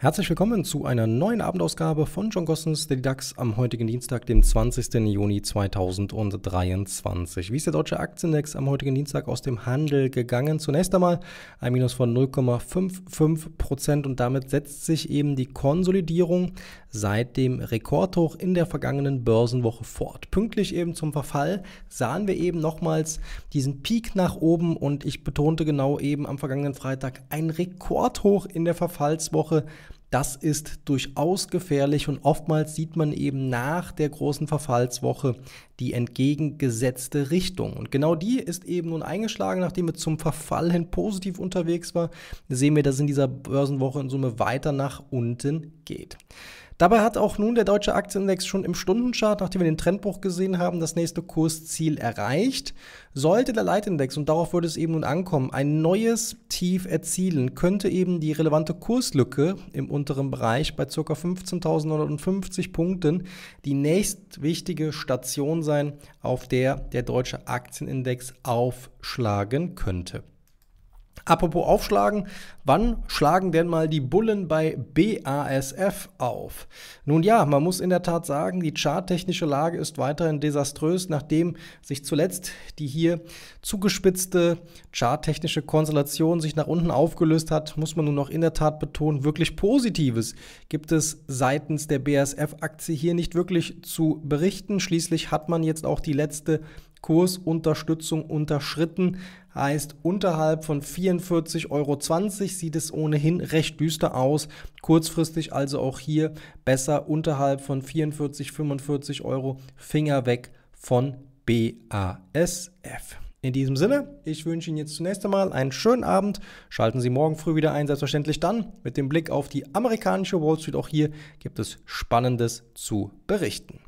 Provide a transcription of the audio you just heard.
Herzlich willkommen zu einer neuen Abendausgabe von John Gossens The DAX am heutigen Dienstag, dem 20. Juni 2023. Wie ist der deutsche Aktienindex am heutigen Dienstag aus dem Handel gegangen? Zunächst einmal ein Minus von 0,55 Prozent und damit setzt sich eben die Konsolidierung seit dem Rekordhoch in der vergangenen Börsenwoche fort. Pünktlich eben zum Verfall sahen wir eben nochmals diesen Peak nach oben und ich betonte genau eben am vergangenen Freitag ein Rekordhoch in der Verfallswoche. Das ist durchaus gefährlich und oftmals sieht man eben nach der großen Verfallswoche die entgegengesetzte Richtung. Und genau die ist eben nun eingeschlagen, nachdem es zum Verfall hin positiv unterwegs war, sehen wir, dass in dieser Börsenwoche in Summe weiter nach unten geht. Dabei hat auch nun der deutsche Aktienindex schon im Stundenchart, nachdem wir den Trendbruch gesehen haben, das nächste Kursziel erreicht. Sollte der Leitindex, und darauf würde es eben nun ankommen, ein neues Tief erzielen, könnte eben die relevante Kurslücke im unteren Bereich bei ca. 15.950 Punkten die nächstwichtige Station sein, auf der der deutsche Aktienindex aufschlagen könnte. Apropos aufschlagen, wann schlagen denn mal die Bullen bei BASF auf? Nun ja, man muss in der Tat sagen, die charttechnische Lage ist weiterhin desaströs, nachdem sich zuletzt die hier zugespitzte charttechnische Konstellation sich nach unten aufgelöst hat, muss man nun noch in der Tat betonen, wirklich Positives gibt es seitens der BASF-Aktie hier nicht wirklich zu berichten. Schließlich hat man jetzt auch die letzte Kursunterstützung unterschritten. Heißt, unterhalb von 44,20 Euro sieht es ohnehin recht düster aus. Kurzfristig also auch hier besser unterhalb von 44, 45 Euro Finger weg von BASF. In diesem Sinne, ich wünsche Ihnen jetzt zunächst einmal einen schönen Abend. Schalten Sie morgen früh wieder ein, selbstverständlich dann mit dem Blick auf die amerikanische Wall Street. Auch hier gibt es Spannendes zu berichten.